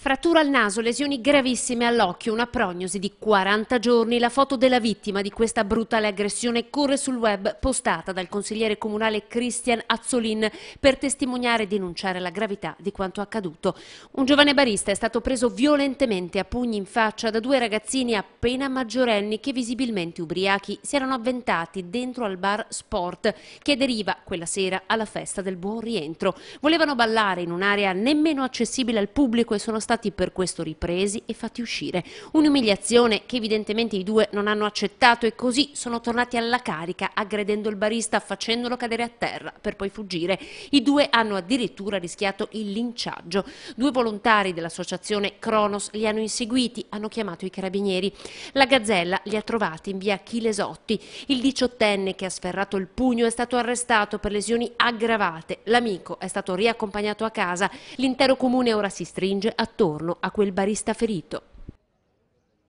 Frattura al naso, lesioni gravissime all'occhio, una prognosi di 40 giorni. La foto della vittima di questa brutale aggressione corre sul web, postata dal consigliere comunale Christian Azzolin per testimoniare e denunciare la gravità di quanto accaduto. Un giovane barista è stato preso violentemente a pugni in faccia da due ragazzini appena maggiorenni che visibilmente ubriachi si erano avventati dentro al bar Sport che deriva quella sera alla festa del buon rientro. Volevano ballare in un'area nemmeno accessibile al pubblico e sono stati stati per questo ripresi e fatti uscire. Un'umiliazione che evidentemente i due non hanno accettato e così sono tornati alla carica aggredendo il barista facendolo cadere a terra per poi fuggire. I due hanno addirittura rischiato il linciaggio. Due volontari dell'associazione Cronos li hanno inseguiti, hanno chiamato i carabinieri. La Gazzella li ha trovati in via Chilesotti. Il diciottenne che ha sferrato il pugno è stato arrestato per lesioni aggravate. L'amico è stato riaccompagnato a casa. L'intero comune ora si stringe attorno attorno a quel barista ferito.